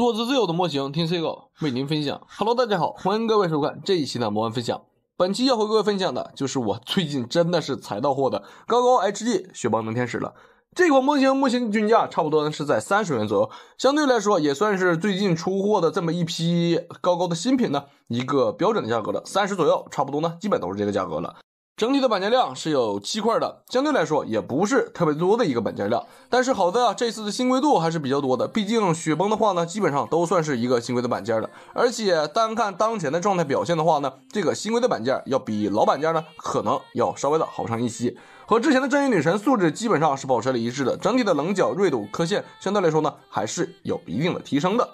做自走的模型，听 C 狗为您分享。Hello，大家好，欢迎各位收看这一期的模玩分享。本期要和各位分享的就是我最近真的是才到货的高高 HG 雪豹能天使了。这款模型目前均价差不多是在三十元左右，相对来说也算是最近出货的这么一批高高的新品呢，一个标准的价格了，三十左右，差不多呢，基本都是这个价格了。整体的板件量是有七块的，相对来说也不是特别多的一个板件量。但是好在啊，这次的新规度还是比较多的。毕竟雪崩的话呢，基本上都算是一个新规的板件了。而且单看当前的状态表现的话呢，这个新规的板件要比老板件呢，可能要稍微的好上一些，和之前的正义女神素质基本上是保持了一致的。整体的棱角锐度、刻线，相对来说呢，还是有一定的提升的。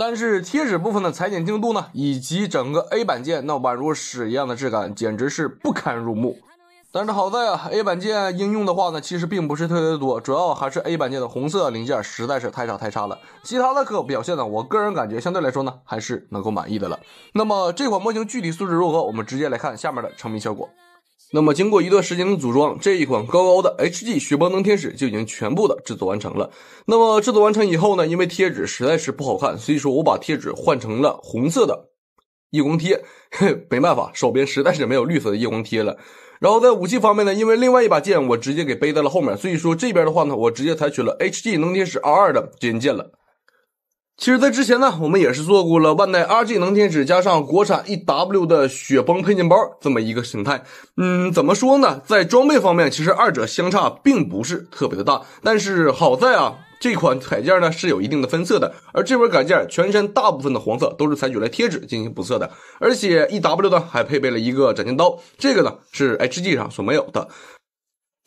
但是贴纸部分的裁剪精度呢，以及整个 A 板件那宛如屎一样的质感，简直是不堪入目。但是好在啊，A 板件应用的话呢，其实并不是特别多，主要还是 A 板件的红色零件实在是太差太差了。其他的可表现呢，我个人感觉相对来说呢，还是能够满意的了。那么这款模型具体素质如何，我们直接来看下面的成品效果。那么经过一段时间的组装，这一款高高的 HG 雪崩能天使就已经全部的制作完成了。那么制作完成以后呢，因为贴纸实在是不好看，所以说我把贴纸换成了红色的夜光贴。没办法，手边实在是没有绿色的夜光贴了。然后在武器方面呢，因为另外一把剑我直接给背在了后面，所以说这边的话呢，我直接采取了 HG 能天使 R2 的金剑了。其实，在之前呢，我们也是做过了万代 RG 能天使加上国产 EW 的雪崩配件包这么一个形态。嗯，怎么说呢？在装备方面，其实二者相差并不是特别的大。但是好在啊，这款改件呢是有一定的分色的，而这款改件全身大部分的黄色都是采取了贴纸进行补色的。而且 EW 呢还配备了一个斩剑刀，这个呢是 HG 上所没有的。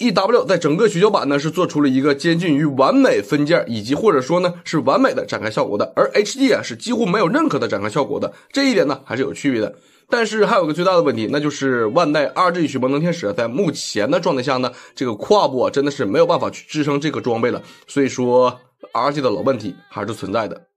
E W 在整个雪球板呢是做出了一个接近于完美分件以及或者说呢是完美的展开效果的，而 H D 啊是几乎没有任何的展开效果的，这一点呢还是有区别的。但是还有个最大的问题，那就是万代 R G 雪魔能天使在目前的状态下呢，这个胯部啊真的是没有办法去支撑这个装备了，所以说 R G 的老问题还是存在的。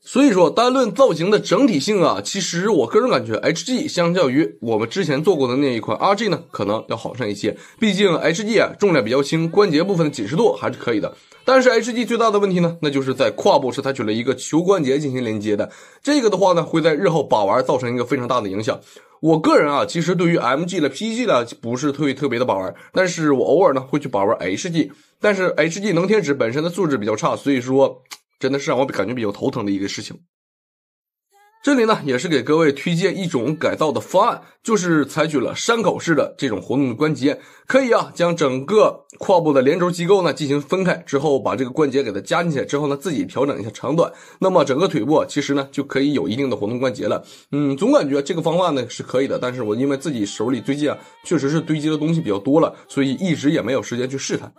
所以说，单论造型的整体性啊，其实我个人感觉，H G 相较于我们之前做过的那一款 R G 呢，可能要好上一些。毕竟 H G 啊，重量比较轻，关节部分的紧实度还是可以的。但是 H G 最大的问题呢，那就是在胯部是采取了一个球关节进行连接的。这个的话呢，会在日后把玩造成一个非常大的影响。我个人啊，其实对于 M G 的 P G 呢，不是特别特别的把玩，但是我偶尔呢会去把玩 H G。但是 H G 能天使本身的素质比较差，所以说。真的是让我感觉比较头疼的一个事情。这里呢，也是给各位推荐一种改造的方案，就是采取了山口式的这种活动的关节，可以啊，将整个胯部的连轴机构呢进行分开，之后把这个关节给它加进去之后呢，自己调整一下长短，那么整个腿部其实呢就可以有一定的活动关节了。嗯，总感觉这个方案呢是可以的，但是我因为自己手里最近啊确实是堆积的东西比较多了，所以一直也没有时间去试探。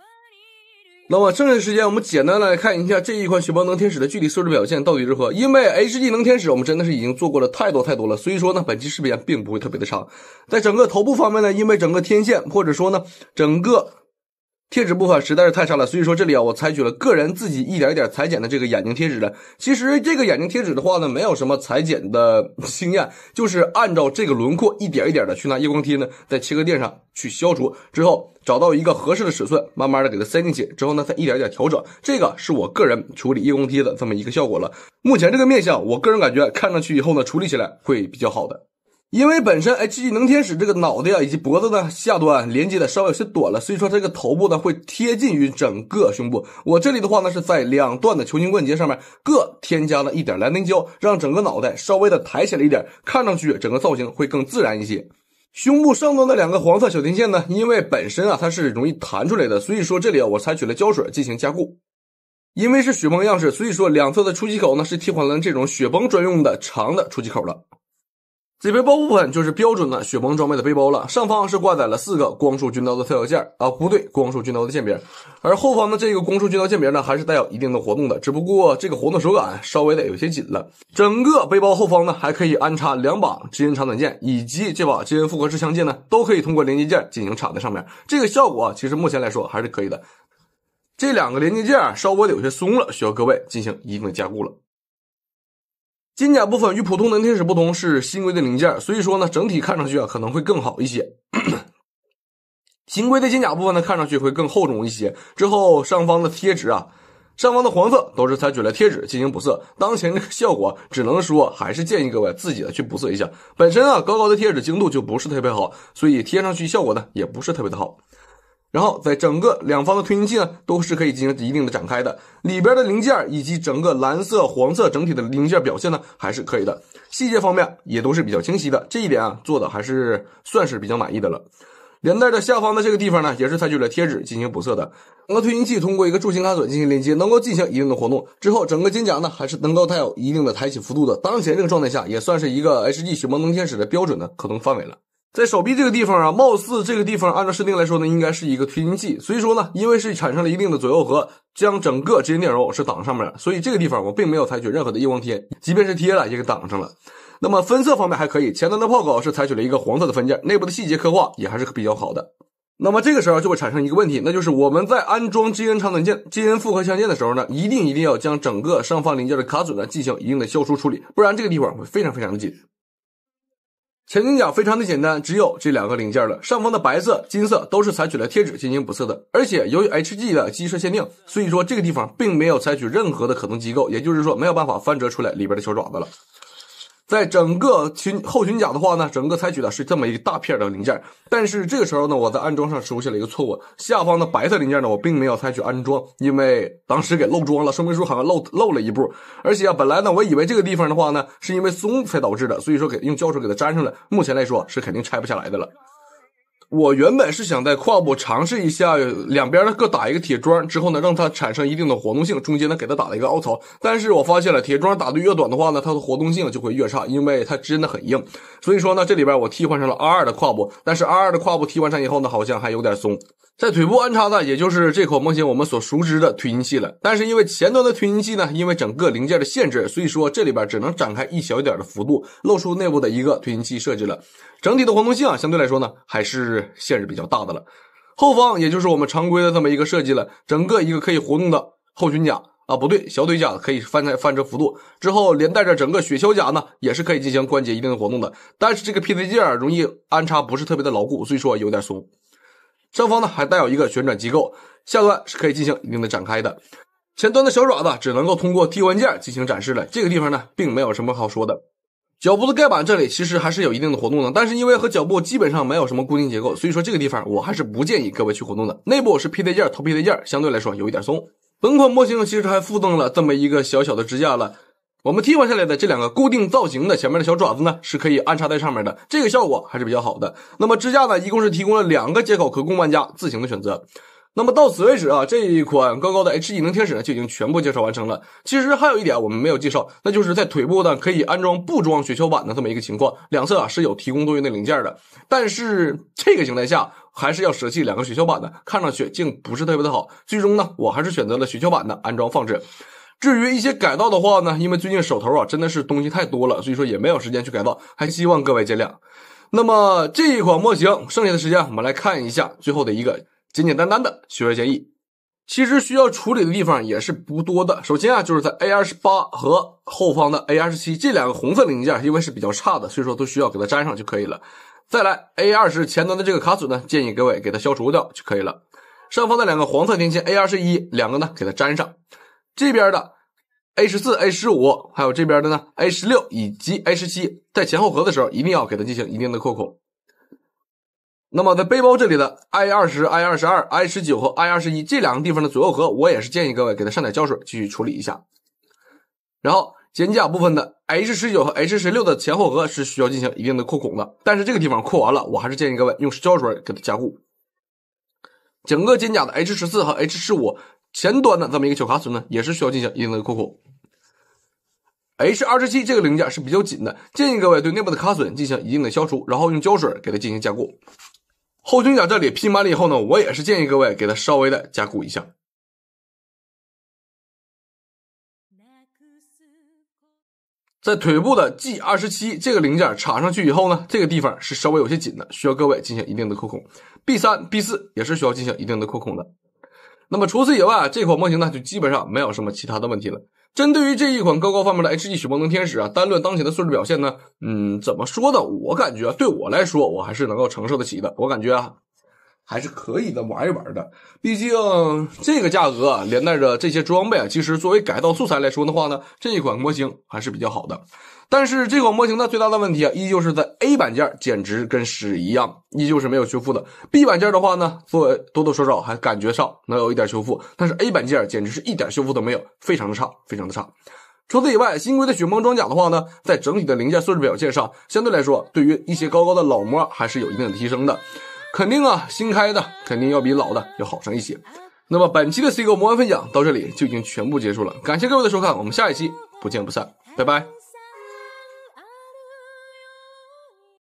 那么，剩下的时间我们简单来看一下这一款雪豹能天使的具体设置表现到底如何。因为 HG 能天使，我们真的是已经做过了太多太多了，所以说呢，本期视频并不会特别的长。在整个头部方面呢，因为整个天线或者说呢，整个。贴纸部分实在是太差了，所以说这里啊，我采取了个人自己一点一点裁剪的这个眼睛贴纸的。其实这个眼睛贴纸的话呢，没有什么裁剪的经验，就是按照这个轮廓一点一点的去拿夜光贴呢，在切割垫上去消除之后，找到一个合适的尺寸，慢慢的给它塞进去之后呢，再一点一点调整。这个是我个人处理夜光贴的这么一个效果了。目前这个面相，我个人感觉看上去以后呢，处理起来会比较好的。因为本身 HG 能天使这个脑袋啊以及脖子的下端连接的稍微有些短了，所以说这个头部呢会贴近于整个胸部。我这里的话呢是在两段的球形关节上面各添加了一点蓝丁胶，让整个脑袋稍微的抬起来一点，看上去整个造型会更自然一些。胸部上端的两个黄色小天线呢，因为本身啊它是容易弹出来的，所以说这里啊我采取了胶水进行加固。因为是雪崩样式，所以说两侧的出气口呢是替换了这种雪崩专用的长的出气口了。这背包部分就是标准的雪崩装备的背包了，上方是挂载了四个光束军刀的特效件啊，不对，光束军刀的剑柄，而后方的这个光束军刀剑柄呢，还是带有一定的活动的，只不过这个活动手感稍微的有些紧了。整个背包后方呢，还可以安插两把基因长短剑以及这把基因复合式枪剑呢，都可以通过连接件进行插在上面，这个效果其实目前来说还是可以的。这两个连接件稍微的有些松了，需要各位进行一定的加固了。金甲部分与普通的天使不同，是新规的零件，所以说呢，整体看上去啊可能会更好一些。新规的金甲部分呢，看上去会更厚重一些。之后上方的贴纸啊，上方的黄色都是采取了贴纸进行补色。当前这个效果只能说，还是建议各位自己的去补色一下。本身啊，高高的贴纸精度就不是特别好，所以贴上去效果呢也不是特别的好。然后在整个两方的推进器呢，都是可以进行一定的展开的，里边的零件以及整个蓝色、黄色整体的零件表现呢，还是可以的，细节方面也都是比较清晰的，这一点啊做的还是算是比较满意的了。连带的下方的这个地方呢，也是采取了贴纸进行补色的。整个推进器通过一个柱形卡榫进行连接，能够进行一定的活动。之后整个金甲呢，还是能够带有一定的抬起幅度的。当前这个状态下，也算是一个 HG 雪魔能天使的标准的可动范围了。在手臂这个地方啊，貌似这个地方按照设定来说呢，应该是一个推进器。所以说呢，因为是产生了一定的左右和，将整个直身电容是挡上面了，所以这个地方我并没有采取任何的夜光贴，即便是贴了也给挡上了。那么分色方面还可以，前端的炮口是采取了一个黄色的分件，内部的细节刻画也还是比较好的。那么这个时候就会产生一个问题，那就是我们在安装金恩长短剑，金恩复合枪镜的时候呢，一定一定要将整个上方零件的卡组呢进行一定的消除处理，不然这个地方会非常非常的紧。前装甲非常的简单，只有这两个零件了。上方的白色、金色都是采取了贴纸进行补色的。而且由于 HG 的机身限定，所以说这个地方并没有采取任何的可动机构，也就是说没有办法翻折出来里边的小爪子了。在整个裙后裙甲的话呢，整个采取的是这么一大片的零件，但是这个时候呢，我在安装上出现了一个错误，下方的白色零件呢，我并没有采取安装，因为当时给漏装了，说明书好像漏漏了一步，而且啊，本来呢，我以为这个地方的话呢，是因为松才导致的，所以说给用胶水给它粘上了，目前来说是肯定拆不下来的了。我原本是想在胯部尝试一下两边呢各打一个铁桩，之后呢让它产生一定的活动性，中间呢给它打了一个凹槽。但是我发现了铁桩打的越短的话呢，它的活动性就会越差，因为它真的很硬。所以说呢，这里边我替换上了 R2 的胯部，但是 R2 的胯部替换上以后呢，好像还有点松。在腿部安插的也就是这口模型我们所熟知的推进器了，但是因为前端的推进器呢，因为整个零件的限制，所以说这里边只能展开一小点的幅度，露出内部的一个推进器设计了。整体的活动性啊，相对来说呢还是。限制比较大的了，后方也就是我们常规的这么一个设计了，整个一个可以活动的后裙甲啊，不对，小腿甲可以翻开翻折幅度，之后连带着整个雪橇甲呢，也是可以进行关节一定的活动的，但是这个 P C 件儿容易安插不是特别的牢固，所以说有点松。上方呢还带有一个旋转机构，下端是可以进行一定的展开的，前端的小爪子只能够通过替换件进行展示了，这个地方呢并没有什么好说的。脚部的盖板这里其实还是有一定的活动的，但是因为和脚部基本上没有什么固定结构，所以说这个地方我还是不建议各位去活动的。内部是皮带件，头皮带件，相对来说有一点松。本款模型其实还附赠了这么一个小小的支架了，我们替换下来的这两个固定造型的前面的小爪子呢是可以安插在上面的，这个效果还是比较好的。那么支架呢，一共是提供了两个接口可供玩家自行的选择。那么到此为止啊，这一款高高的 H 异能天使呢就已经全部介绍完成了。其实还有一点我们没有介绍，那就是在腿部呢可以安装不装雪橇板的这么一个情况。两侧啊是有提供多余的零件的，但是这个形态下还是要舍弃两个雪橇板的，看上去竟不是特别的好。最终呢，我还是选择了雪橇板的安装放置。至于一些改造的话呢，因为最近手头啊真的是东西太多了，所以说也没有时间去改造，还希望各位见谅。那么这一款模型剩下的时间，我们来看一下最后的一个。简简单单的学车建议，其实需要处理的地方也是不多的。首先啊，就是在 A28 和后方的 A27 这两个红色零件，因为是比较差的，所以说都需要给它粘上就可以了。再来，A20 前端的这个卡组呢，建议各位给它消除掉就可以了。上方的两个黄色天线 A21 两个呢，给它粘上。这边的 A14、A15，还有这边的呢 A16 以及 A17，在前后合的时候，一定要给它进行一定的扩孔。那么在背包这里的 I 二十、I 二十二、I 十九和 I 二十一这两个地方的左右盒，我也是建议各位给它上点胶水继续处理一下。然后肩甲部分的 H 十九和 H 十六的前后盒是需要进行一定的扩孔的，但是这个地方扩完了，我还是建议各位用胶水给它加固。整个肩甲的 H 十四和 H 十五前端的这么一个小卡损呢，也是需要进行一定的扩孔。H 二十七这个零件是比较紧的，建议各位对内部的卡损进行一定的消除，然后用胶水给它进行加固。后裙甲这里拼完了以后呢，我也是建议各位给它稍微的加固一下。在腿部的 G 二十七这个零件插上去以后呢，这个地方是稍微有些紧的，需要各位进行一定的扣孔。B 三、B 四也是需要进行一定的扣孔的。那么除此以外，这款模型呢，就基本上没有什么其他的问题了。针对于这一款高高范面的 HG 曲波能天使啊，单论当前的素质表现呢，嗯，怎么说呢？我感觉对我来说，我还是能够承受得起的。我感觉。啊，还是可以的，玩一玩的。毕竟这个价格，连带着这些装备，啊，其实作为改造素材来说的话呢，这一款模型还是比较好的。但是这款模型呢，最大的问题啊，依旧是在 A 版件，简直跟屎一样，依旧是没有修复的。B 版件的话呢，做多多少少还感觉上能有一点修复，但是 A 版件简直是一点修复都没有，非常的差，非常的差。除此以外，新规的雪崩装甲的话呢，在整体的零件素质表现上，相对来说，对于一些高高的老模还是有一定的提升的。肯定啊，新开的肯定要比老的要好上一些。那么本期的 C 哥魔纹分享到这里就已经全部结束了，感谢各位的收看，我们下一期不见不散，拜拜。